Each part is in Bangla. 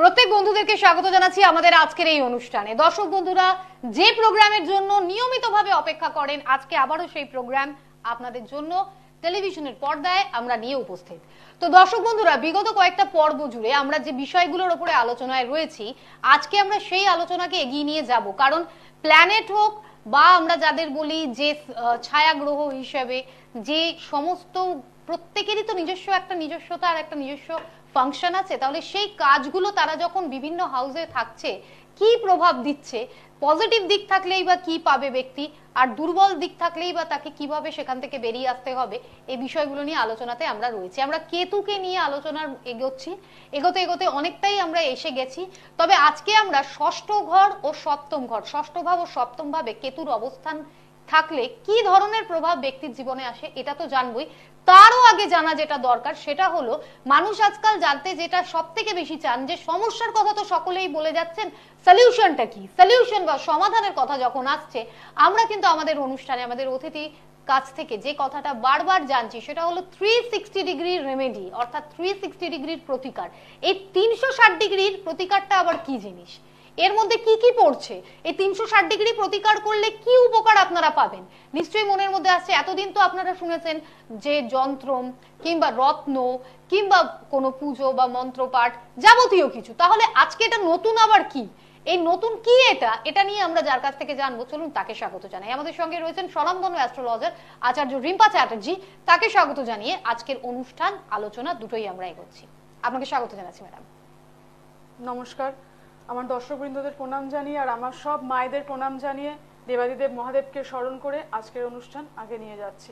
প্রত্যেক বন্ধুদেরকে স্বাগত জানাচ্ছি আমাদের আজকের এই অনুষ্ঠানে দর্শক বন্ধুরা যে প্রোগ্রামের জন্য নিয়মিতভাবে অপেক্ষা করেন আজকে আবারও সেই প্রোগ্রাম আপনাদের জন্য টেলিভিশনের পর্দায় আমরা নিয়ে উপস্থিত তো দর্শক বন্ধুরা বিগত কয়েকটা পর্ব জুড়ে আমরা যে বিষয়গুলোর ওপরে আলোচনায় রয়েছি আজকে আমরা সেই আলোচনাকে এগিয়ে নিয়ে যাব কারণ প্ল্যানেট হোক বা আমরা যাদের বলি যে ছায়া গ্রহ হিসেবে যে সমস্ত প্রত্যেকেরই তো নিজস্ব একটা নিজস্বতা আর একটা নিজস্ব ফাংশন আছে তাহলে সেই কাজগুলো তারা যখন বিভিন্ন হাউসে থাকছে কি প্রভাব দিচ্ছে পজিটিভ দিক থাকলেই বা কি পাবে ব্যক্তি আর দুর্বল দিক থাকলেই বা তাকে কিভাবে সেখান থেকে বেরিয়ে আসতে হবে এই বিষয়গুলো নিয়ে আলোচনাতে আমরা রয়েছি আমরা কেতুকে নিয়ে আলোচনার এগোচ্ছি এগোতে এগোতে অনেকটাই আমরা এসে গেছি তবে আজকে আমরা ষষ্ঠ ঘর ও সপ্তম ঘর ষষ্ঠ ভাব ও সপ্তম ভাবে কেতুর অবস্থান থাকলে কি ধরনের প্রভাব ব্যক্তির জীবনে আসে এটা তো জানবই তারও আগে জানা যেটা দরকার সেটা হলো মানুষ আজকাল জানতে যেটা সব থেকে বেশি চান যে সমস্যার কথা তো সকলেই বলে যাচ্ছেন সলিউশনটা কি সলিউশন বা সমাধানের কথা যখন আসছে আমরা কিন্তু আমাদের অনুষ্ঠানে আমাদের অতিথি কাছ থেকে যে কথাটা বারবার জানছি সেটা হলো থ্রি সিক্সটি ডিগ্রির রেমেডি অর্থাৎ থ্রি সিক্সটি ডিগ্রির প্রতিকার এই তিনশো ষাট ডিগ্রির প্রতিকারটা আবার কি জিনিস এর মধ্যে কি কি পড়ছে এই তিনশো ষাট ডিগ্রি প্রতিকার করলে কি উপকার আপনারা পাবেন নিশ্চয়ই মনের মধ্যে আসছে এতদিন তো আপনারা শুনেছেন যে যন্ত্র কিংবা রত্ন কিংবা কোনো পুজো বা মন্ত্রপাঠ যাবতীয় কিছু তাহলে আজকে এটা নতুন আবার কি এই নতুন কি এটা এটা নিয়ে আমরা যার কাছ থেকে জানবো চলুন তাকে স্বাগত জানাই আমাদের সঙ্গে রয়েছেন স্বনামধন্য অ্যাস্ট্রোলজার আচার্য রিম্পা চ্যাটার্জি তাকে স্বাগত জানিয়ে আজকের অনুষ্ঠান আলোচনা দুটোই আমরা এগোচ্ছি আপনাকে স্বাগত জানাচ্ছি ম্যাডাম নমস্কার আমার দর্শকবৃন্দদের প্রণাম জানিয়ে আর আমার সব মায়েদের প্রণাম জানিয়ে দেবাদিদেব মহাদেবকে স্মরণ করে আজকের অনুষ্ঠান আগে নিয়ে যাচ্ছি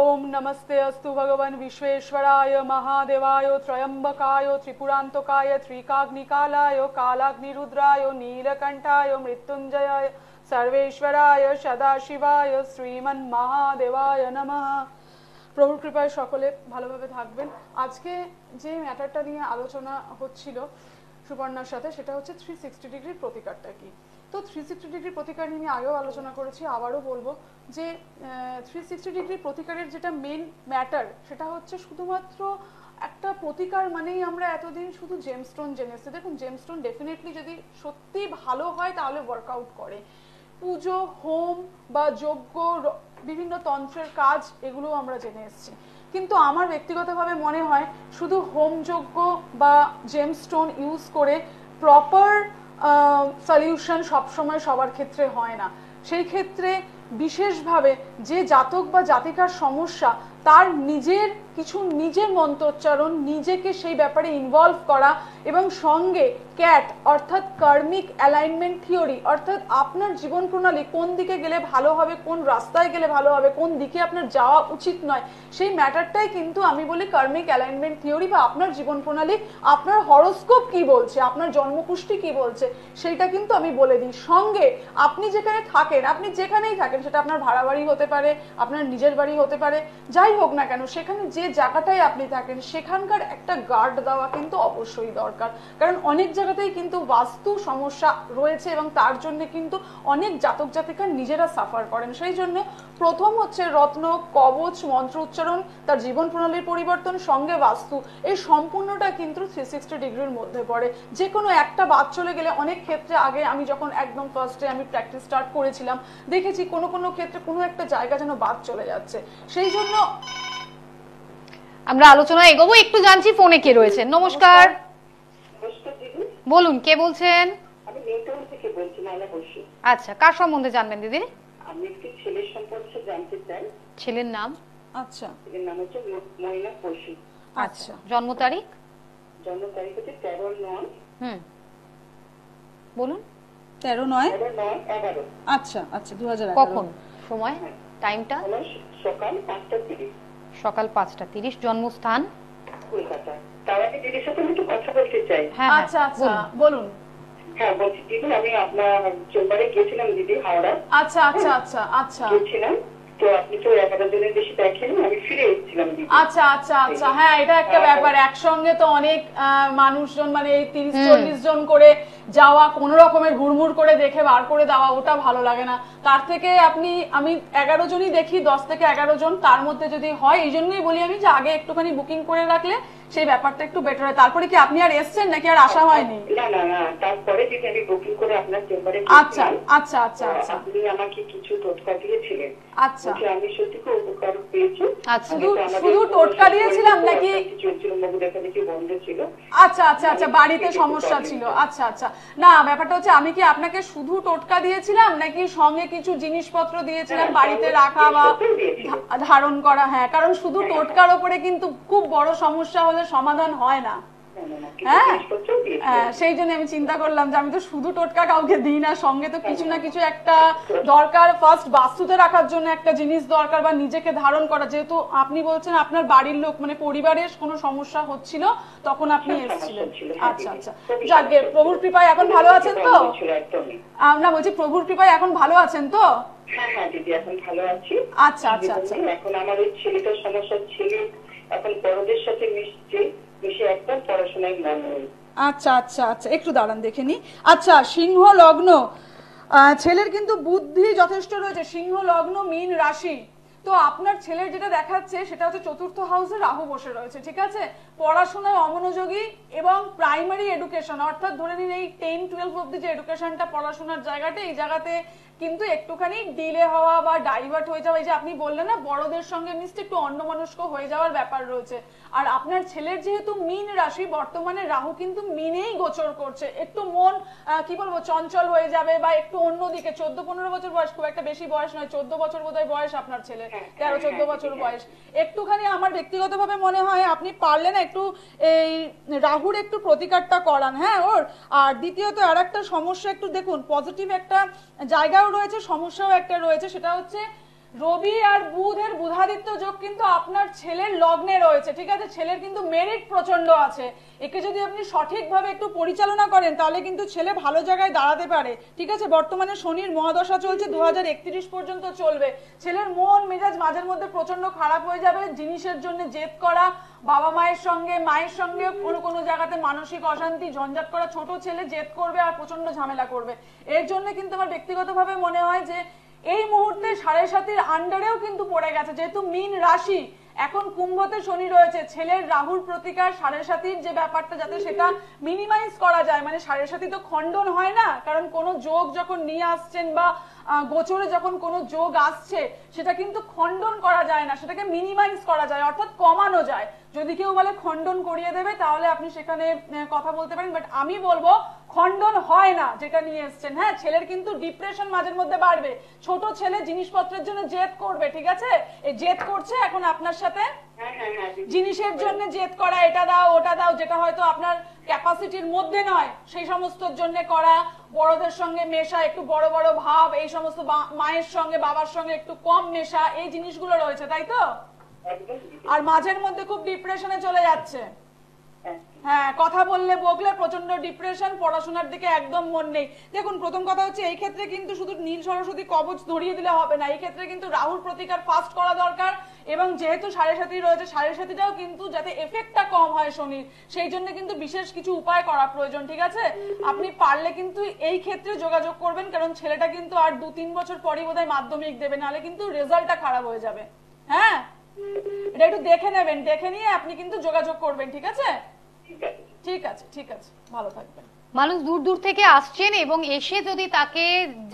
ওম নমস্তে অস্তু ভগবান বিশ্বেশ্বরায় মহাদেবায় ত্রয়ম্বকায় ত্রিপুরান্তকায় ত্রিকাগ্নিকালায় কালাগ্নিরুদ্রায় নীলকণ্ঠায় মৃত্যুঞ্জয় সর্বেশ্বরায় সদাশিবায় শ্রীমন মহাদেবায় নম প্রভুর কৃপায় সকলে ভালোভাবে থাকবেন আজকে যে ম্যাটারটা নিয়ে আলোচনা হচ্ছিল সুবর্ণার সাথে সেটা হচ্ছে থ্রি সিক্সটি ডিগ্রির প্রতিকারটা কি তো থ্রি সিক্সটি ডিগ্রির প্রতিকার নিয়ে আমি আগেও আলোচনা করেছি আবারও বলবো যে থ্রি সিক্সটি ডিগ্রির প্রতিকারের যেটা মেন ম্যাটার সেটা হচ্ছে শুধুমাত্র একটা প্রতিকার মানেই আমরা এতদিন শুধু জেমস্টোন জেনেছি দেখুন জেমস্টোন ডেফিনেটলি যদি সত্যি ভালো হয় তাহলে ওয়ার্কআউট করে পুজো হোম বা যজ্ঞ বিভিন্ন তন্ত্রের কাজ এগুলো আমরা জেনে এসেছি কিন্তু আমার ব্যক্তিগতভাবে মনে হয় শুধু হোমযোগ্য বা জেম স্টোন ইউজ করে প্রপার সলিউশন সবসময় সবার ক্ষেত্রে হয় না সেই ক্ষেত্রে বিশেষভাবে যে জাতক বা জাতিকার সমস্যা তার নিজের কিছু নিজের মন্ত্রোচ্চারণ নিজেকে সেই ব্যাপারে ইনভলভ করা এবং সঙ্গে ক্যাট অর্থাৎ কার্মিক অ্যালাইনমেন্ট থিওরি অর্থাৎ আপনার জীবন প্রণালী কোন দিকে গেলে ভালো হবে কোন রাস্তায় গেলে ভালো হবে কোন দিকে আপনার যাওয়া উচিত নয় সেই ম্যাটারটাই কিন্তু আমি বলি কার্মিক অ্যালাইনমেন্ট থিওরি বা আপনার জীবন প্রণালী আপনার হরস্কোপ কি বলছে আপনার জন্মকুষ্টি কি বলছে সেইটা কিন্তু আমি বলে দিই সঙ্গে আপনি যেখানে থাকেন আপনি যেখানেই থাকেন সেটা আপনার ভাড়া বাড়ি হতে পারে আপনার নিজের বাড়ি হতে পারে যাই হোক না কেন সেখানে যে জায়গাটায় আপনি থাকেন সেখানকার একটা গার্ড দেওয়া কিন্তু অবশ্যই দরকার কারণ অনেক জায়গাতেই কিন্তু বাস্তু সমস্যা রয়েছে এবং তার জন্য কিন্তু অনেক জাতক জাতিকা নিজেরা সাফার করেন সেই জন্য প্রথম হচ্ছে রত্ন কবচ মন্ত্র উচ্চারণ তার জীবন প্রণালীর পরিবর্তন সঙ্গে বাস্তু এই সম্পূর্ণটা কিন্তু থ্রি সিক্সটি ডিগ্রির মধ্যে পড়ে যে কোনো একটা বাদ চলে গেলে অনেক ক্ষেত্রে আগে আমি যখন একদম ফার্স্টে আমি প্র্যাকটিস স্টার্ট করেছিলাম দেখেছি কোনো কোনো ক্ষেত্রে কোনো একটা জায়গা যেন বাদ চলে যাচ্ছে সেই জন্য আমরা আলোচনা এগোবো একটু জানছি ফোনে কে রয়েছেন নমস্কার বলুন কে বলছেন আচ্ছা কার সম্বন্ধে জানবেন দিদি আমি একটি ছেলের সম্পর্কে জানতে চাই ছেলের নাম আচ্ছা ছেলের নাম হচ্ছে আচ্ছা।, আচ্ছা জন্ম তারিখ জন্ম তারিখ হচ্ছে তেরো নয় হুম বলুন তেরো নয় আচ্ছা আচ্ছা দু হাজার কখন সময় টাইমটা হ্যাঁ। সকাল পাঁচটা তিরিশ সকাল পাঁচটা তিরিশ জন্মস্থান কলকাতা তার দিদির সাথে একটু কথা বলতে চাই হ্যাঁ, হ্যাঁ, আচ্ছা আচ্ছা বলুন হ্যাঁ বলছি দিদি আমি আপনার চেম্বারে গিয়েছিলাম দিদি হাওড়া আচ্ছা আচ্ছা আচ্ছা আচ্ছা গিয়েছিলাম তো আপনি তো এগারো বেশি দেখেন আমি ফিরে এসেছিলাম আচ্ছা আচ্ছা আচ্ছা হ্যাঁ এটা একটা হ্যাঁ, ব্যাপার একসঙ্গে তো অনেক মানুষজন মানে তিরিশ চল্লিশ জন করে যাওয়া কোনো রকমের হুড়মুড় করে দেখে বার করে দেওয়া ওটা ভালো লাগে না তার থেকে আপনি আমি এগারো জনই দেখি দশ থেকে এগারো জন তার মধ্যে যদি হয় এই জন্যই বলি আমি যে আগে একটুখানি বুকিং করে রাখলে সেই ব্যাপারটা একটু বেটার হয় তারপরে কি আপনি আর এসছেন নাকি আর আসা হয়নি না না না তারপরে যদি আমি বুকিং করে আপনার চেম্বারে আচ্ছা, আচ্ছা আচ্ছা আচ্ছা আচ্ছা আপনি আমাকে কিছু টোটকা দিয়েছিলেন আচ্ছা আমি সত্যি খুব উপকার পেয়েছি আচ্ছা শুধু টোটকা দিয়েছিলাম নাকি কিছু ছিল মুখ দেখা দেখি বন্ধ ছিল আচ্ছা আচ্ছা আচ্ছা বাড়িতে সমস্যা ছিল আচ্ছা আচ্ছা না ব্যাপারটা হচ্ছে আমি কি আপনাকে শুধু টোটকা দিয়েছিলাম নাকি সঙ্গে কিছু জিনিসপত্র দিয়েছিলাম বাড়িতে রাখা বা ধারণ করা হ্যাঁ কারণ শুধু হ্যাঁ, টোটকার ওপরে কিন্তু খুব বড় সমস্যা হলে সমাধান হয় না হ্যাঁ? হ্যাঁ সেই জন্য আমি চিন্তা করলাম যে আমি তো শুধু টোটকা কাউকে দিই না সঙ্গে তো কিছু না হ্যাঁ, কিছু হ্যাঁ। একটা দরকার ফার্স্ট বাস্তুতে রাখার জন্য একটা জিনিস দরকার বা নিজেকে ধারণ করা যেহেতু আপনি বলছেন আপনার বাড়ির লোক মানে পরিবারের কোনো সমস্যা হচ্ছিল তখন আপনি এসেছিলেন আচ্ছা আচ্ছা যাক প্রভুর কৃপায় এখন ভালো আছেন তো আমরা বলছি প্রভুর কৃপায় এখন ভালো আছেন তো হ্যাঁ হ্যাঁ দিদি এখন ভালো আছি আচ্ছা আচ্ছা আচ্ছা এখন আমার ছেলেটার সমস্যা ছিল এখন বড়দের সাথে মিশছে মিশে একটা পড়াশোনায় মন নেই আচ্ছা আচ্ছা আচ্ছা একটু দাঁড়ান দেখেনি আচ্ছা সিংহ লগ্ন ছেলের কিন্তু বুদ্ধি যথেষ্ট রয়েছে সিংহ লগ্ন মীন রাশি তো আপনার ছেলের যেটা দেখাচ্ছে সেটা হচ্ছে চতুর্থ হাউসে রাহু বসে রয়েছে ঠিক আছে পড়াশোনায় অমনোযোগী এবং প্রাইমারি এডুকেশন অর্থাৎ ধরে নিন এই টেন টুয়েলভ অব্দি যে এডুকেশনটা পড়াশোনার জায়গাটা এই জায়গাতে কিন্তু একটুখানি ডিলে হওয়া বা ডাইভার্ট হয়ে যাওয়া এই যে আপনি বললেন না বড়দের সঙ্গে মিশতে একটু অন্যমনস্ক হয়ে যাওয়ার ব্যাপার রয়েছে আর আপনার ছেলের যেহেতু মিন রাশি বর্তমানে রাহু কিন্তু মিনেই গোচর করছে একটু মন কি বলবো চঞ্চল হয়ে যাবে বা একটু অন্যদিকে চোদ্দ পনেরো বছর বয়স খুব একটা বেশি বয়স নয় চোদ্দ বছর বোধ বয়স আপনার ছেলে হ্যাঁ, হ্যাঁ, তেরো চোদ্দ হ্যাঁ, বছর বয়স একটুখানি আমার ব্যক্তিগতভাবে মনে হয় আপনি পারলেন একটু এই রাহুর একটু প্রতিকারটা করান হ্যাঁ ওর আর দ্বিতীয়ত আর একটা সমস্যা একটু দেখুন পজিটিভ একটা জায়গা রয়েছে সমস্যাও একটা রয়েছে সেটা হচ্ছে রবি আর বুধের বুধাদিত্য যোগ কিন্তু আপনার ছেলের লগ্নে রয়েছে ঠিক আছে ছেলের কিন্তু মেরিট প্রচন্ড আছে একে যদি আপনি সঠিকভাবে একটু পরিচালনা করেন তাহলে কিন্তু ছেলে ভালো জায়গায় দাঁড়াতে পারে ঠিক আছে বর্তমানে শনির মহাদশা চলছে দু পর্যন্ত চলবে ছেলের মন মেজাজ মাঝের মধ্যে প্রচন্ড খারাপ হয়ে যাবে জিনিসের জন্য জেদ করা বাবা মায়ের সঙ্গে মায়ের সঙ্গে কোনো কোনো জায়গাতে মানসিক অশান্তি ঝঞ্ঝাট করা ছোট ছেলে জেদ করবে আর প্রচন্ড ঝামেলা করবে এর জন্য কিন্তু আমার ব্যক্তিগতভাবে মনে হয় যে এই মুহূর্তে সাড়ে সাতের আন্ডারেও কিন্তু পড়ে গেছে যেহেতু মিন রাশি এখন কুম্ভতে শনি রয়েছে ছেলের রাহুর প্রতিকার সাড়ে সাতির যে ব্যাপারটা যাতে সেটা মিনিমাইজ করা যায় মানে সাড়ে সাতি তো খণ্ডন হয় না কারণ কোনো যোগ যখন নিয়ে আসছেন বা গোচরে যখন কোনো যোগ আসছে সেটা কিন্তু খণ্ডন করা যায় না সেটাকে মিনিমাইজ করা যায় অর্থাৎ কমানো যায় যদি কেউ বলে খণ্ডন করিয়ে দেবে তাহলে আপনি সেখানে কথা বলতে পারেন বাট আমি বলবো খণ্ডন হয় না যেটা নিয়ে এসছেন হ্যাঁ ছেলের কিন্তু ডিপ্রেশন মাঝের মধ্যে বাড়বে ছোট ছেলে জিনিসপত্রের জন্য জেদ করবে ঠিক আছে এই জেদ করছে এখন আপনার সাথে জিনিসের জন্য জেদ করা এটা দাও ওটা দাও যেটা হয়তো আপনার ক্যাপাসিটির মধ্যে নয় সেই সমস্তর জন্য করা বড়দের সঙ্গে মেশা একটু বড় বড় ভাব এই সমস্ত মায়ের সঙ্গে বাবার সঙ্গে একটু কম মেশা এই জিনিসগুলো রয়েছে তাই তো আর মাঝের মধ্যে খুব ডিপ্রেশনে চলে যাচ্ছে হ্যাঁ কথা বললে বকলে প্রচন্ড ডিপ্রেশন পড়াশোনার দিকে একদম মন নেই দেখুন প্রথম কথা হচ্ছে এই ক্ষেত্রে কিন্তু শুধু নীল সরস্বতী কবচ ধরিয়ে দিলে হবে না এই ক্ষেত্রে কিন্তু রাহুল প্রতিকার ফাস্ট করা দরকার এবং যেহেতু সাড়ে সাথী রয়েছে সাড়ে সাথীটাও কিন্তু যাতে এফেক্টটা কম হয় শনির সেই জন্য কিন্তু বিশেষ কিছু উপায় করা প্রয়োজন ঠিক আছে আপনি পারলে কিন্তু এই ক্ষেত্রে যোগাযোগ করবেন কারণ ছেলেটা কিন্তু আর দু তিন বছর পরই বোধহয় মাধ্যমিক দেবে নাহলে কিন্তু রেজাল্টটা খারাপ হয়ে যাবে হ্যাঁ এটা একটু দেখে নেবেন দেখে নিয়ে আপনি কিন্তু যোগাযোগ করবেন ঠিক আছে ঠিক আছে ঠিক আছে ভালো থাকবেন মানুষ দূর দূর থেকে আসছেন এবং এসে যদি তাকে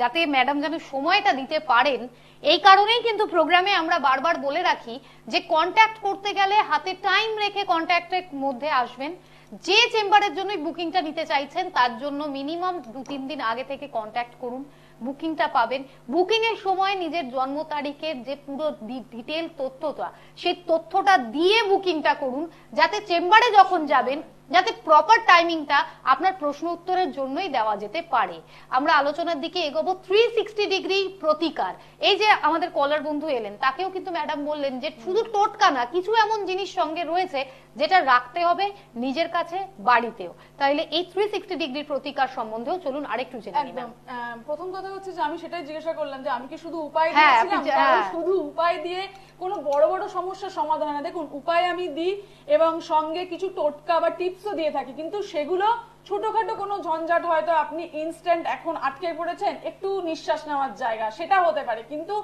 যাতে ম্যাডাম যেন সময়টা দিতে পারেন এই কারণেই কিন্তু প্রোগ্রামে আমরা বারবার বলে রাখি যে কন্ট্যাক্ট করতে গেলে হাতে টাইম রেখে কন্ট্যাক্টের মধ্যে আসবেন যে চেম্বারের জন্য বুকিংটা নিতে চাইছেন তার জন্য মিনিমাম দু তিন দিন আগে থেকে কন্ট্যাক্ট করুন বুকিংটা পাবেন বুকিং এর সময় নিজের জন্ম তারিখের যে পুরো ডিটেল তথ্যটা সেই তথ্যটা দিয়ে বুকিংটা করুন যাতে চেম্বারে যখন যাবেন যাতে প্রপার টাইমিংটা আপনার প্রশ্ন উত্তরের জন্যই দেওয়া যেতে পারে আমরা আলোচনার দিকে এগোবো থ্রি সিক্সটি ডিগ্রি প্রতিকার এই যে আমাদের কলার বন্ধু এলেন তাকেও কিন্তু ম্যাডাম বললেন যে শুধু টোটকা না কিছু এমন জিনিস সঙ্গে রয়েছে যেটা রাখতে হবে নিজের কাছে বাড়িতেও তাহলে এই থ্রি সিক্সটি ডিগ্রি প্রতিকার সম্বন্ধেও চলুন আরেকটু জেনে নিই প্রথম কথা হচ্ছে যে আমি সেটাই জিজ্ঞাসা করলাম যে আমি কি শুধু উপায় হ্যাঁ, দিয়েছিলাম হ্যাঁ। শুধু উপায় দিয়ে কোনো বড় বড় সমস্যার সমাধান না দেখুন উপায় আমি দিই এবং সঙ্গে কিছু টোটকা বা টিপস দিয়ে থাকি কিন্তু সেগুলো ছোটখাটো কোনো ঝঞ্ঝাট হয়তো আপনি ইনস্ট্যান্ট এখন আটকে পড়েছেন একটু নিঃশ্বাস নেওয়ার জায়গা সেটা হতে পারে কিন্তু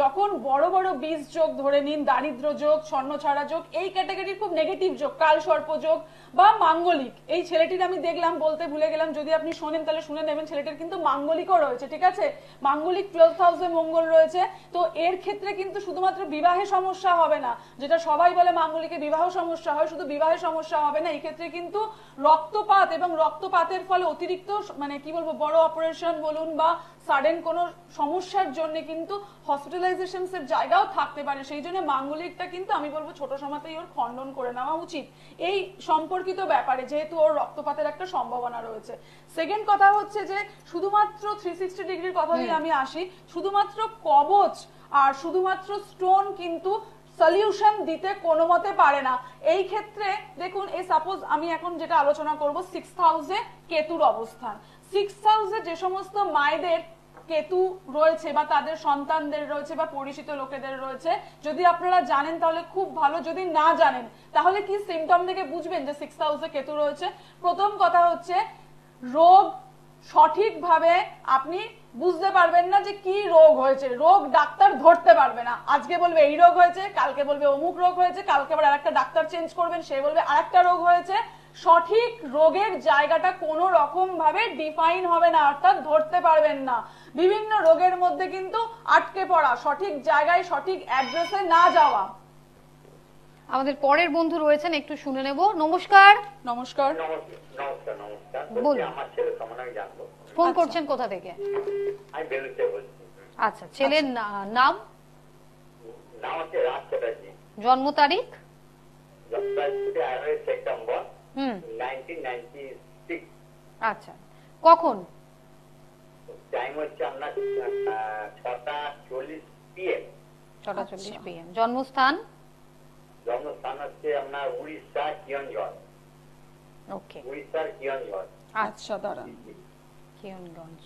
যখন বড় বড় বীজ যোগ ধরে নিন দারিদ্র যোগ স্বর্ণ ছড়া যোগ এই ক্যাটাগরির খুব নেগেটিভ যোগ কাল সর্প যোগ বা মাঙ্গলিক এই ছেলেটির আমি দেখলাম বলতে ভুলে গেলাম যদি আপনি শোনেন তাহলে শুনে নেবেন ছেলেটির কিন্তু মাঙ্গলিকও রয়েছে ঠিক আছে মাঙ্গলিক টুয়েলভ হাউসে মঙ্গল রয়েছে তো এর ক্ষেত্রে কিন্তু শুধুমাত্র বিবাহে সমস্যা হবে না যেটা সবাই বলে মাঙ্গলিকে বিবাহ সমস্যা হয় শুধু বিবাহে সমস্যা হবে না এই ক্ষেত্রে কিন্তু রক্তপাত এবং রক্ত রক্তপাতের ফলে অতিরিক্ত মানে কি বলবো বড় অপারেশন বলুন বা সাডেন কোনো সমস্যার জন্য কিন্তু হসপিটালাইজেশনসের জায়গাও থাকতে পারে সেই জন্য মাঙ্গলিকটা কিন্তু আমি বলবো ছোট সময়তেই ওর খণ্ডন করে নেওয়া উচিত এই সম্পর্কিত ব্যাপারে যেহেতু ওর রক্তপাতের একটা সম্ভাবনা রয়েছে সেকেন্ড কথা হচ্ছে যে শুধুমাত্র থ্রি সিক্সটি ডিগ্রির কথা দিয়ে আমি আসি শুধুমাত্র কবচ আর শুধুমাত্র স্টোন কিন্তু সলিউশন দিতে কোনো মতে পারে না এই ক্ষেত্রে দেখুন এই সাপোজ আমি এখন যেটা আলোচনা করব সিক্স হাউসে কেতুর অবস্থান সিক্স হাউসে যে সমস্ত মায়েদের কেতু রয়েছে বা তাদের সন্তানদের রয়েছে বা পরিচিত লোকেদের রয়েছে যদি আপনারা জানেন তাহলে খুব ভালো যদি না জানেন তাহলে কি সিমটম থেকে বুঝবেন যে সিক্স হাউসে কেতু রয়েছে প্রথম কথা হচ্ছে রোগ সঠিকভাবে আপনি বুঝতে পারবেন না যে কি রোগ হয়েছে রোগ ডাক্তার ধরতে পারবে না আজকে বলবে এই রোগ হয়েছে কালকে বলবে অমুক রোগ হয়েছে কালকে আবার আরেকটা ডাক্তার চেঞ্জ করবেন সে বলবে আরেকটা রোগ হয়েছে সঠিক রোগের জায়গাটা কোন রকম ভাবে ডিফাইন হবে না অর্থাৎ ধরতে পারবেন না বিভিন্ন রোগের মধ্যে কিন্তু আটকে পড়া সঠিক জায়গায় সঠিক অ্যাড্রেসে না যাওয়া আমাদের পরের বন্ধু রয়েছেন একটু শুনে নেব নমস্কার নমস্কার ফোন আচ্ছা। করছেন কোথা থেকে আচ্ছা ছেলের আচ্ছা। নাম জন্ম তারিখ হুম আচ্ছা কখন ছটা আচ্ছা। জন্মস্থান জন্মস্থান হচ্ছে আপনার উড়িষ্যা কিয়নগড় ওকে উড়িষ্যার কিয়নগড় আচ্ছা দাঁড়ান কিয়নগঞ্জ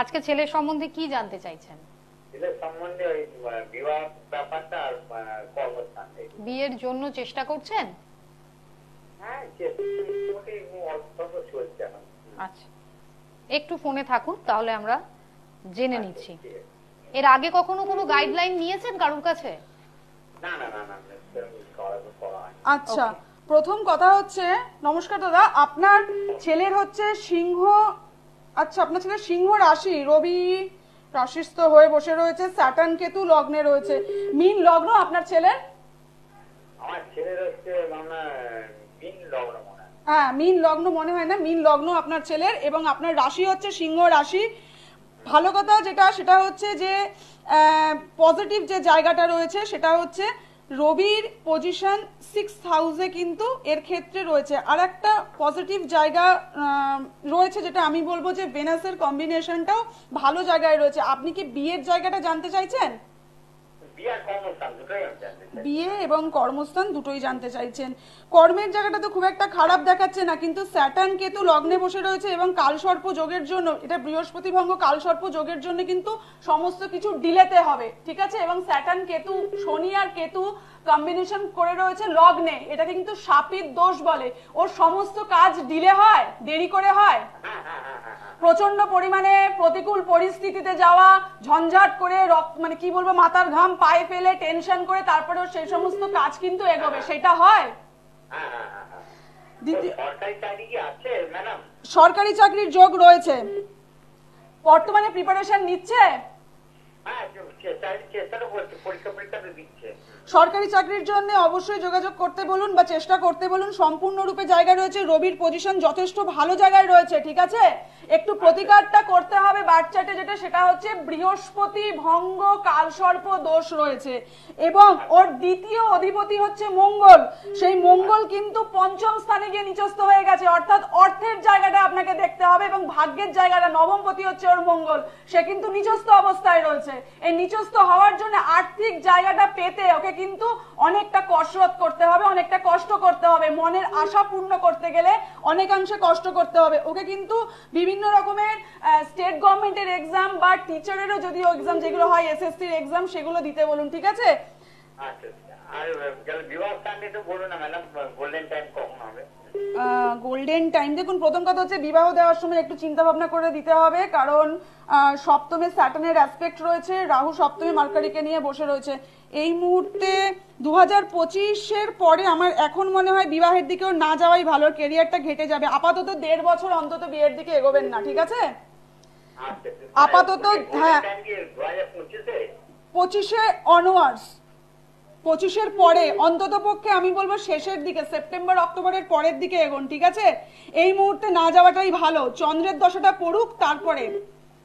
আজকে ছেলে সম্বন্ধে কি জানতে চাইছেন ছেলে সম্বন্ধে ওই বিবাহ ব্যাপারটা আর কর্মস্থান বিয়ের জন্য চেষ্টা করছেন হ্যাঁ, আচ্ছা একটু ফোনে থাকুন তাহলে আমরা জেনে আচ্ছা, নিচ্ছি এর আগে কখনো কোনো গাইডলাইন নিয়েছেন কারোর কাছে না না না না আচ্ছা প্রথম কথা হচ্ছে নমস্কার দাদা আপনার ছেলের হচ্ছে সিংহ আচ্ছা আপনার ছেলের সিংহ রাশি রবি রাশিস্থ হয়ে বসে রয়েছে স্যাটার্ন কেতু লগ্নে রয়েছে মিন লগ্ন আপনার ছেলের হ্যাঁ মিন লগ্ন মনে হয় না মিন লগ্ন আপনার ছেলের এবং আপনার রাশি হচ্ছে সিংহ রাশি ভালো কথা যেটা সেটা হচ্ছে যে পজিটিভ যে জায়গাটা রয়েছে সেটা হচ্ছে রবির পজিশন সিক্স হাউসে কিন্তু এর ক্ষেত্রে রয়েছে আর একটা পজিটিভ জায়গা রয়েছে যেটা আমি বলবো যে ভেনাসের কম্বিনেশনটাও ভালো জায়গায় রয়েছে আপনি কি বিয়ের জায়গাটা জানতে চাইছেন বিয়ে এবং কর্মস্থান দুটোই জানতে চাইছেন কর্মের জায়গাটা তো খুব একটা খারাপ দেখাচ্ছে না কিন্তু স্যাটার্ন কেতু লগ্নে বসে রয়েছে এবং কালসর্প যোগের জন্য এটা বৃহস্পতি ভঙ্গ কালসর্প যোগের জন্য কিন্তু সমস্ত কিছু ডিলেতে হবে ঠিক আছে এবং স্যাটার্ন কেতু শনি আর কেতু কম্বিনেশন করে রয়েছে লগ্নে এটাকে কিন্তু সাপির দোষ বলে ওর সমস্ত কাজ ডিলে হয় দেরি করে হয় প্রচন্ড পরিমাণে প্রতিকূল পরিস্থিতিতে যাওয়া ঝঞ্ঝাট করে মানে কি বলবো মাথার ঘাম পায়ে ফেলে টেনশন করে তারপরে সেই সমস্ত কাজ কিন্তু এগোবে সেটা হয় সরকারি চাকরির যোগ রয়েছে বর্তমানে প্রিপারেশন নিচ্ছে সরকারি চাকরির জন্য অবশ্যই যোগাযোগ করতে বলুন বা চেষ্টা করতে বলুন সম্পূর্ণরূপে জায়গা রয়েছে রবির পজিশন যথেষ্ট ভালো জায়গায় রয়েছে ঠিক আছে একটু প্রতিকারটা করতে হবে বাচ্চাটে যেটা সেটা হচ্ছে বৃহস্পতি ভঙ্গ কালসর্প দোষ রয়েছে এবং ওর দ্বিতীয় অধিপতি হচ্ছে মঙ্গল সেই মঙ্গল কিন্তু পঞ্চম স্থানে গিয়ে নিচস্থ হয়ে গেছে অর্থাৎ অর্থের জায়গাটা আপনাকে দেখতে হবে এবং ভাগ্যের জায়গাটা নবমপতি হচ্ছে ওর মঙ্গল সে কিন্তু নিচস্থ অবস্থায় রয়েছে এই নিচস্থ হওয়ার জন্য আর্থিক জায়গাটা পেতে ওকে কিন্তু অনেকটা কসরত করতে হবে অনেকটা কষ্ট করতে হবে মনের আশা পূর্ণ করতে গেলে অনেকাংশে কষ্ট করতে হবে ওকে কিন্তু বিভিন্ন রকমের স্টেট গভর্নমেন্টের এক্সাম বা টিচারেরও যদি এক্সাম যেগুলো হয় এসএসসির এক্সাম সেগুলো দিতে বলুন ঠিক আছে আচ্ছা আর বিভাগ স্থানটা তো বলুন না ম্যাডাম গোল্ডেন টাইম কখন হবে গোল্ডেন টাইম দেখুন প্রথম কথা হচ্ছে বিবাহ দেওয়ার সময় একটু চিন্তা ভাবনা করে দিতে হবে কারণ সপ্তমে স্যাটনের অ্যাসপেক্ট রয়েছে রাহু সপ্তমে মার্কারিকে নিয়ে বসে রয়েছে এই মুহূর্তে দু হাজার পঁচিশের পরে আমার এখন মনে হয় বিবাহের দিকেও না যাওয়াই ভালো কেরিয়ারটা ঘেটে যাবে আপাতত দেড় বছর অন্তত বিয়ের দিকে এগোবেন না ঠিক আছে আচ্ছা, আপাতত হ্যাঁ পঁচিশে অনওয়ার্স পঁচিশের পরে অন্তত পক্ষে আমি বলবো শেষের দিকে সেপ্টেম্বর অক্টোবরের পরের দিকে এগোন ঠিক আছে এই মুহূর্তে না যাওয়াটাই ভালো চন্দ্রের দশাটা পড়ুক তারপরে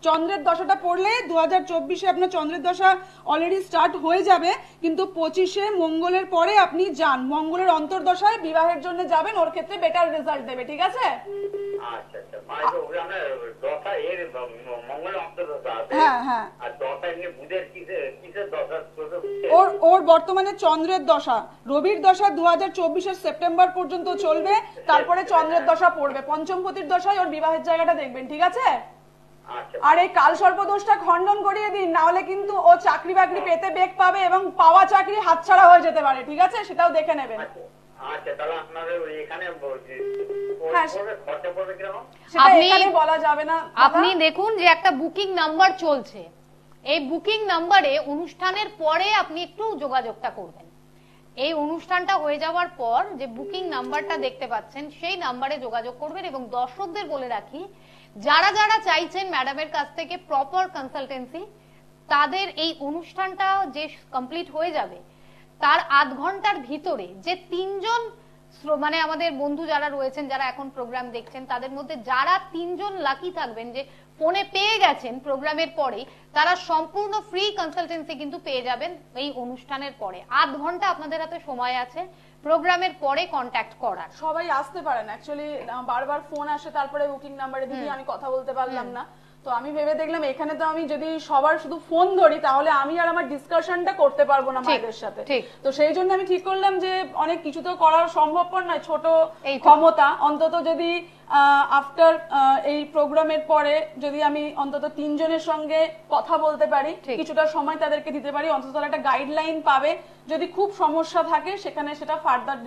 চন্দ্রের দশাটা পড়লে দু হাজার চব্বিশে আপনার চন্দ্রের দশা অলরেডি স্টার্ট হয়ে যাবে কিন্তু পঁচিশে মঙ্গলের পরে আপনি যান মঙ্গলের অন্তর্দশায় বিবাহের জন্য যাবেন ওর ক্ষেত্রে বেটার রেজাল্ট দেবে ঠিক আছে আচ্ছা, আচ্ছা, হ্যাঁ, হ্যাঁ। ওর ওর বর্তমানে চন্দ্রের দশা রবির দশা দু হাজার সেপ্টেম্বর পর্যন্ত চলবে তারপরে চন্দ্রের দশা পড়বে পঞ্চমপতির দশায় ওর বিবাহের জায়গাটা দেখবেন ঠিক আছে আচ্ছা। আর কাল সর্পদোষটা খণ্ডন করিয়ে দিন না হলে কিন্তু ও চাকরি বাকরি পেতে বেগ পাবে এবং পাওয়া চাকরি হাতছাড়া হয়ে যেতে পারে ঠিক আছে সেটাও দেখে নেবেন আচ্ছা, আচ্ছা, হ্যাঁ, আপনি দেখুন যে একটা বুকিং নাম্বার চলছে এই বুকিং নাম্বারে অনুষ্ঠানের পরে আপনি একটু যোগাযোগটা করবেন এই অনুষ্ঠানটা হয়ে যাওয়ার পর যে বুকিং নাম্বারটা দেখতে পাচ্ছেন সেই নাম্বারে যোগাযোগ করবেন এবং দর্শকদের বলে রাখি যারা যারা চাইছেন ম্যাডামের কাছ থেকে প্রপার কনসালটেন্সি তাদের এই অনুষ্ঠানটা যে কমপ্লিট হয়ে যাবে তার আধ ঘন্টার ভিতরে যে তিনজন মানে আমাদের বন্ধু যারা রয়েছেন যারা এখন প্রোগ্রাম দেখছেন তাদের মধ্যে যারা তিনজন লাকি থাকবেন যে ফোনে পেয়ে গেছেন প্রোগ্রামের পরে তারা সম্পূর্ণ ফ্রি কনসালটেন্সি কিন্তু পেয়ে যাবেন এই অনুষ্ঠানের পরে আধ ঘন্টা আপনাদের হাতে সময় আছে প্রোগ্রামের পরে কন্ট্যাক্ট করা সবাই আসতে পারেন অ্যাকচুয়ালি বারবার ফোন আসে তারপরে বুকিং নাম্বারে দিদি আমি কথা বলতে পারলাম না তো আমি ভেবে দেখলাম এখানে তো আমি যদি সবার শুধু ফোন ধরি তাহলে আমি আর আমার ডিসকাশনটা করতে পারবো না মায়েদের সাথে তো সেই জন্য আমি ঠিক করলাম যে অনেক কিছু তো করা সম্ভবপর নয় ছোট ক্ষমতা অন্তত যদি আফটার এই প্রোগ্রামের পরে যদি আমি অন্তত তিনজনের সঙ্গে কথা বলতে পারি কিছুটা সময় তাদেরকে দিতে পারি অন্তত একটা গাইডলাইন পাবে যদি খুব সমস্যা থাকে সেখানে সেটা ফার্দার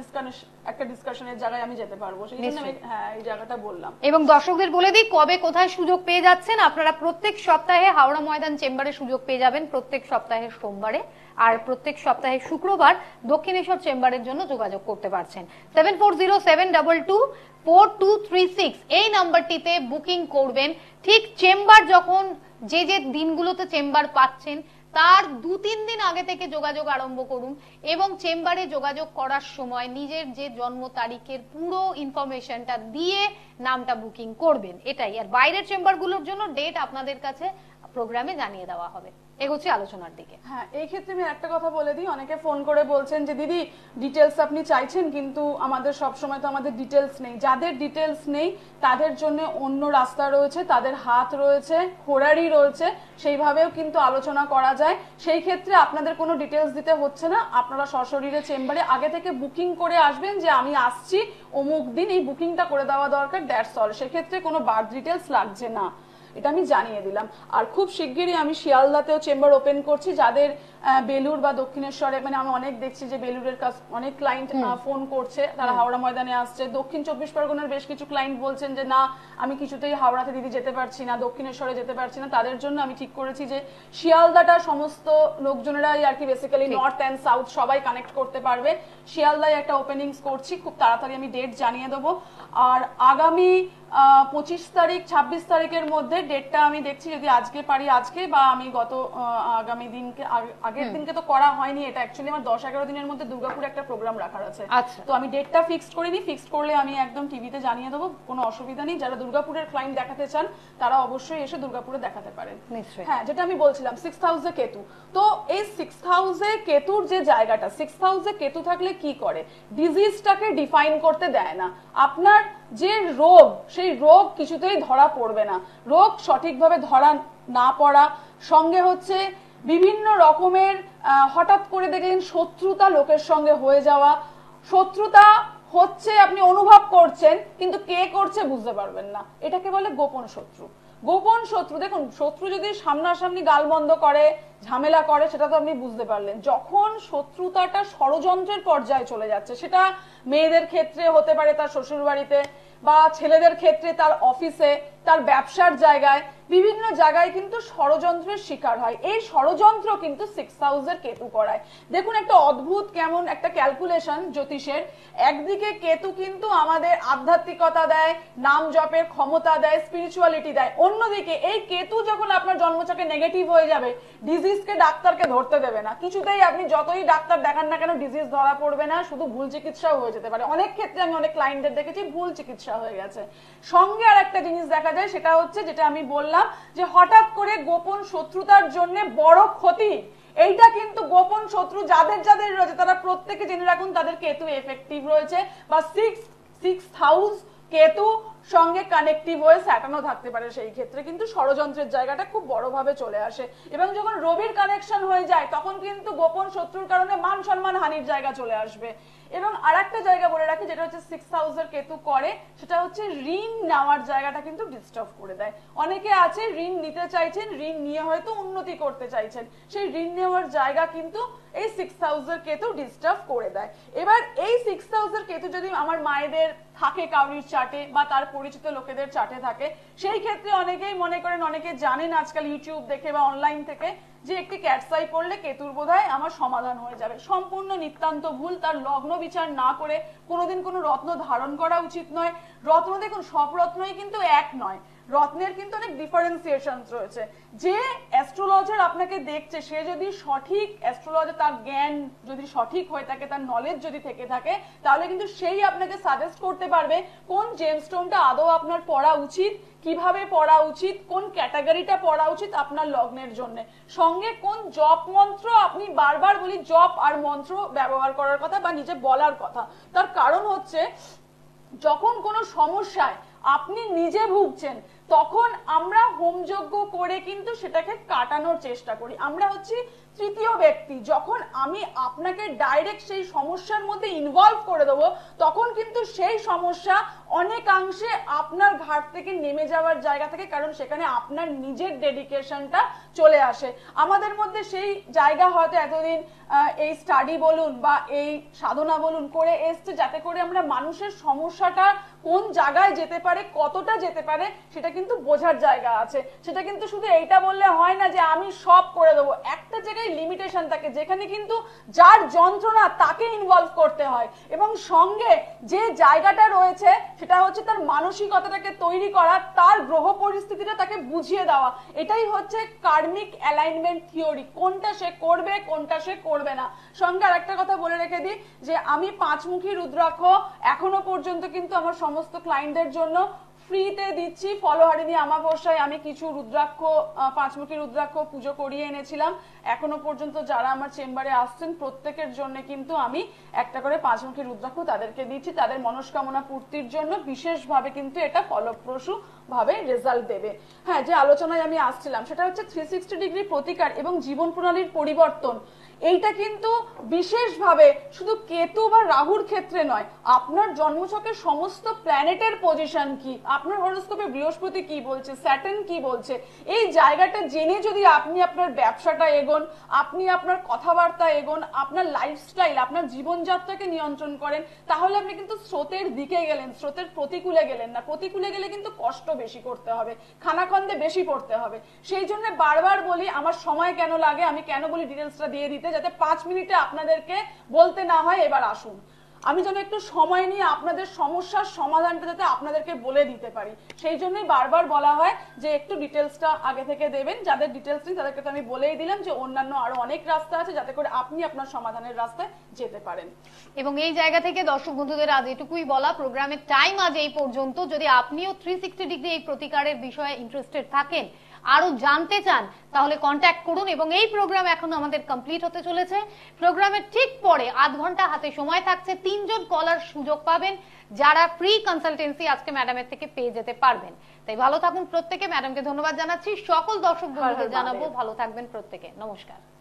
একটা ডিসকাশনের জায়গায় আমি যেতে পারবো সেই জন্য হ্যাঁ এই জায়গাটা বললাম এবং দর্শকদের বলে দিই কবে কোথায় সুযোগ পেয়ে যাচ্ছেন আপনারা প্রত্যেক সপ্তাহে হাওড়া ময়দান চেম্বারে সুযোগ পেয়ে যাবেন প্রত্যেক সপ্তাহে সোমবারে আর প্রত্যেক সপ্তাহে শুক্রবার দক্ষিণেশ্বর চেম্বারের জন্য যোগাযোগ করতে পারছেন seven four zero seven double two four two three six এই নাম্বারটিতে বুকিং করবেন ঠিক চেম্বার যখন যে যে দিনগুলোতে চেম্বার পাচ্ছেন তার দু তিন দিন আগে থেকে যোগাযোগ আরম্ভ করুন এবং চেম্বারে যোগাযোগ করার সময় নিজের যে জন্ম তারিখের পুরো ইনফরমেশনটা দিয়ে নামটা বুকিং করবেন এটাই আর বাইরের চেম্বারগুলোর জন্য ডেট আপনাদের কাছে প্রোগ্রামে জানিয়ে দেওয়া হবে এগোচ্ছি আলোচনার দিকে হ্যাঁ এই ক্ষেত্রে আমি একটা কথা বলে দিই অনেকে ফোন করে বলছেন যে দিদি ডিটেলস আপনি চাইছেন কিন্তু আমাদের সব সময় তো আমাদের ডিটেলস নেই যাদের ডিটেলস নেই তাদের জন্য অন্য রাস্তা রয়েছে তাদের হাত রয়েছে হোরারি রয়েছে সেইভাবেও কিন্তু আলোচনা করা যায় সেই ক্ষেত্রে আপনাদের কোনো ডিটেলস দিতে হচ্ছে না আপনারা সশরীরে চেম্বারে আগে থেকে বুকিং করে আসবেন যে আমি আসছি অমুক দিন এই বুকিংটা করে দেওয়া দরকার দ্যাটস অল সেক্ষেত্রে কোনো বার্থ ডিটেলস লাগছে না এটা আমি জানিয়ে দিলাম আর খুব শিগগিরই আমি শিয়ালদাতেও চেম্বার ওপেন করছি যাদের বেলুর বা দক্ষিণেশ্বরে মানে আমি অনেক দেখছি যে বেলুরের কাছ অনেক ক্লায়েন্ট ফোন করছে তারা হাওড়া ময়দানে আসছে দক্ষিণ চব্বিশ পরগনার বেশ কিছু ক্লায়েন্ট বলছেন যে না আমি কিছুতেই হাওড়াতে দিদি যেতে পারছি না দক্ষিণেশ্বরে যেতে পারছি না তাদের জন্য আমি ঠিক করেছি যে শিয়ালদাটা সমস্ত লোকজনেরাই আর কি বেসিক্যালি নর্থ অ্যান্ড সাউথ সবাই কানেক্ট করতে পারবে শিয়ালদায় একটা ওপেনিংস করছি খুব তাড়াতাড়ি আমি ডেট জানিয়ে দেবো আর আগামী পঁচিশ তারিখ ছাব্বিশ তারিখের মধ্যে ডেটটা আমি দেখছি যদি আজকে পারি আজকে বা আমি গত আগামী দিনকে আগের দিনকে তো করা হয়নি এটা অ্যাকচুয়ালি আমার দশ এগারো দিনের মধ্যে দুর্গাপুর একটা প্রোগ্রাম রাখার আছে আচ্ছা। তো আমি ডেটটা ফিক্সড করিনি ফিক্সড করলে আমি একদম টিভিতে জানিয়ে দেবো কোনো অসুবিধা নেই যারা দুর্গাপুরের ক্লাইন্ট দেখাতে চান তারা অবশ্যই এসে দুর্গাপুরে দেখাতে পারেন হ্যাঁ যেটা আমি বলছিলাম সিক্স হাউসে কেতু তো এই সিক্স হাউসে কেতুর যে জায়গাটা সিক্স হাউসে কেতু থাকলে কি করে ডিজিজটাকে ডিফাইন করতে দেয় না আপনার যে রোগ সেই রোগ কিছুতেই ধরা পড়বে না রোগ সঠিকভাবে ধরা না পড়া সঙ্গে হচ্ছে বিভিন্ন রকমের হঠাৎ করে দেখলেন শত্রুতা লোকের সঙ্গে হয়ে যাওয়া শত্রুতা হচ্ছে আপনি অনুভব করছেন কিন্তু কে করছে বুঝতে পারবেন না এটাকে বলে গোপন শত্রু গোপন শত্রু দেখুন শত্রু যদি সামনাসামনি গালবন্ধ করে ঝামেলা করে সেটা তো আপনি বুঝতে পারলেন যখন শত্রুতাটা ষড়যন্ত্রের পর্যায়ে চলে যাচ্ছে সেটা মেয়েদের ক্ষেত্রে হতে পারে তার শ্বশুর বাড়িতে বা ছেলেদের ক্ষেত্রে তার অফিসে তার ব্যবসার জায়গায় বিভিন্ন জায়গায় কিন্তু ষড়যন্ত্রের শিকার হয় এই ষড়যন্ত্র কিন্তু সিক্স হাউসের কেতু করায় দেখুন একটা অদ্ভুত কেমন একটা ক্যালকুলেশন জ্যোতিষের একদিকে কেতু কিন্তু আমাদের আধ্যাত্মিকতা দেয় নাম জপের ক্ষমতা দেয় স্পিরিচুয়ালিটি দেয় অন্যদিকে এই কেতু যখন আপনার জন্মচাকে নেগেটিভ হয়ে যাবে ডিজিজ ডিজিজকে ডাক্তারকে ধরতে দেবে না কিছুতেই আপনি যতই ডাক্তার দেখান না কেন ডিজিজ ধরা পড়বে না শুধু ভুল চিকিৎসাও হয়ে যেতে পারে অনেক ক্ষেত্রে আমি অনেক ক্লায়েন্টদের দেখেছি ভুল চিকিৎসা হয়ে গেছে সঙ্গে আর একটা জিনিস দেখা যায় সেটা হচ্ছে যেটা আমি বললাম যে হঠাৎ করে গোপন শত্রুতার জন্য বড় ক্ষতি এইটা কিন্তু গোপন শত্রু যাদের যাদের রয়েছে তারা প্রত্যেকে জেনে রাখুন তাদের কেতু এফেক্টিভ রয়েছে বা সিক্স সিক্স হাউস কেতু সঙ্গে কানেক্টিভ হয়ে স্যাটানো থাকতে পারে সেই ক্ষেত্রে কিন্তু ষড়যন্ত্রের জায়গাটা খুব বড়ভাবে চলে আসে এবং যখন রবির কানেকশন হয়ে যায় তখন কিন্তু গোপন শত্রুর কারণে মান সম্মান হানির জায়গা চলে আসবে এবং আর একটা জায়গা বলে রাখি যেটা হচ্ছে সিক্স হাউসের কেতু করে সেটা হচ্ছে ঋণ নেওয়ার জায়গাটা কিন্তু ডিস্টার্ব করে দেয় অনেকে আছে ঋণ নিতে চাইছেন ঋণ নিয়ে হয়তো উন্নতি করতে চাইছেন সেই ঋণ নেওয়ার জায়গা কিন্তু এই সিক্স হাউসের কেতু ডিস্টার্ব করে দেয় এবার এই সিক্স হাউসের কেতু যদি আমার মায়েদের থাকে কাউরির চাটে বা তার পরিচিত লোকেদের চাটে থাকে সেই ক্ষেত্রে অনেকেই মনে করেন অনেকে জানেন আজকাল ইউটিউব দেখে বা অনলাইন থেকে যে একটি ক্যাটসাই করলে কেতুর বোধহয় আমার সমাধান হয়ে যাবে সম্পূর্ণ নিতান্ত ভুল তার লগ্ন বিচার না করে কোনোদিন কোনো রত্ন ধারণ করা উচিত নয় রত্ন দেখুন সব রত্নই কিন্তু এক নয় রত্নের কিন্তু অনেক ডিফারেন্সিয়েশন রয়েছে যে অ্যাস্ট্রোলজার আপনাকে দেখছে সে যদি সঠিক অ্যাস্ট্রোলজার তার জ্ঞান যদি সঠিক হয়ে থাকে তার নলেজ যদি থেকে থাকে তাহলে কিন্তু সেই আপনাকে সাজেস্ট করতে পারবে কোন জেমস্টোনটা আদৌ আপনার পড়া উচিত কিভাবে পড়া উচিত কোন ক্যাটাগরিটা পড়া উচিত আপনার লগ্নের জন্য সঙ্গে কোন জপ মন্ত্র আপনি বারবার বলি জপ আর মন্ত্র ব্যবহার করার কথা বা নিজে বলার কথা তার কারণ হচ্ছে যখন কোনো সমস্যায় আপনি নিজে ভুগছেন তখন আমরা হোম যজ্ঞ করে কিন্তু সেটাকে কাটানোর চেষ্টা করি আমরা হচ্ছি তৃতীয় ব্যক্তি যখন আমি আপনাকে ডাইরেক্ট সেই সমস্যার মধ্যে ইনভলভ করে দেবো তখন কিন্তু সেই সমস্যা অনেকাংশে আপনার ঘাট থেকে নেমে যাওয়ার জায়গা থেকে কারণ সেখানে আপনার নিজের ডেডিকেশনটা চলে আসে আমাদের মধ্যে সেই জায়গা হয়তো এতদিন এই স্টাডি বলুন বা এই সাধনা বলুন করে এসছে যাতে করে আমরা মানুষের সমস্যাটা কোন জায়গায় যেতে পারে কতটা যেতে পারে সেটা কিন্তু বোঝার জায়গা আছে সেটা কিন্তু শুধু এইটা বললে হয় না যে আমি সব করে দেবো একটা জায়গায় সেখানেই লিমিটেশন থাকে যেখানে কিন্তু যার যন্ত্রণা তাকে ইনভলভ করতে হয় এবং সঙ্গে যে জায়গাটা রয়েছে সেটা হচ্ছে তার মানসিকতাটাকে তৈরি করা তার গ্রহ পরিস্থিতিটা তাকে বুঝিয়ে দেওয়া এটাই হচ্ছে কার্মিক অ্যালাইনমেন্ট থিওরি কোনটা সে করবে কোনটা সে করবে না সঙ্গে আর একটা কথা বলে রেখে দিই যে আমি পাঁচমুখী রুদ্রাক্ষ এখনো পর্যন্ত কিন্তু আমার সমস্ত ক্লায়েন্টদের জন্য ফ্রিতে দিচ্ছি ফলোহারিণী আমাবস্যায় আমি কিছু রুদ্রাক্ষ পাঁচমুখী রুদ্রাক্ষ পুজো করিয়ে এনেছিলাম এখনো পর্যন্ত যারা আমার চেম্বারে আসছেন প্রত্যেকের জন্য কিন্তু আমি একটা করে পাঁচমুখী রুদ্রাক্ষ তাদেরকে দিচ্ছি তাদের মনস্কামনা পূর্তির জন্য বিশেষভাবে কিন্তু এটা ফলপ্রসূ ভাবে রেজাল্ট দেবে হ্যাঁ যে আলোচনায় আমি আসছিলাম সেটা হচ্ছে থ্রি সিক্সটি ডিগ্রি প্রতিকার এবং জীবন প্রণালীর পরিবর্তন এইটা কিন্তু বিশেষভাবে শুধু কেতু বা রাহুর ক্ষেত্রে নয় আপনার জন্মছকের সমস্ত প্ল্যানেটের পজিশন কি আপনার হরস্কোপে বৃহস্পতি কি বলছে স্যাটার্ন কি বলছে এই জায়গাটা জেনে যদি আপনি আপনার ব্যবসাটা এগোন আপনি আপনার কথাবার্তা এগোন আপনার লাইফস্টাইল আপনার জীবনযাত্রাকে নিয়ন্ত্রণ করেন তাহলে আপনি কিন্তু স্রোতের দিকে গেলেন স্রোতের প্রতিকূলে গেলেন না প্রতিকূলে গেলে কিন্তু কষ্ট বেশি করতে হবে খানাখন্দে বেশি পড়তে হবে সেই জন্য বারবার বলি আমার সময় কেন লাগে আমি কেন বলি ডিটেলসটা দিয়ে দিতে যাতে পাঁচ মিনিটে আপনাদেরকে বলতে না হয় এবার আসুন আমি যেন একটু সময় নিয়ে আপনাদের সমস্যার সমাধানটা যাতে আপনাদেরকে বলে দিতে পারি সেই জন্যই বারবার বলা হয় যে একটু ডিটেলসটা আগে থেকে দেবেন যাদের ডিটেলস নেই তাদেরকে তো আমি বলেই দিলাম যে অন্যান্য আরো অনেক রাস্তা আছে যাতে করে আপনি আপনার সমাধানের রাস্তায় যেতে পারেন এবং এই জায়গা থেকে দর্শক বন্ধুদের আজ এটুকুই বলা প্রোগ্রামের টাইম আজ এই পর্যন্ত যদি আপনিও থ্রি ডিগ্রি এই প্রতিকারের বিষয়ে ইন্টারেস্টেড থাকেন আরো জানতে চান তাহলে কন্ট্যাক্ট করুন এবং এই প্রোগ্রাম এখন আমাদের কমপ্লিট হতে চলেছে প্রোগ্রামের ঠিক পরে আধ ঘন্টা হাতে সময় থাকছে তিনজন কলার সুযোগ পাবেন যারা ফ্রি কনসালটেন্সি আজকে ম্যাডামের থেকে পেয়ে যেতে পারবেন তাই ভালো থাকুন প্রত্যেকে ম্যাডামকে ধন্যবাদ জানাচ্ছি সকল দর্শকদের হ্যাঁ, হ্যাঁ, জানাবো ভালো থাকবেন প্রত্যেকে নমস্কার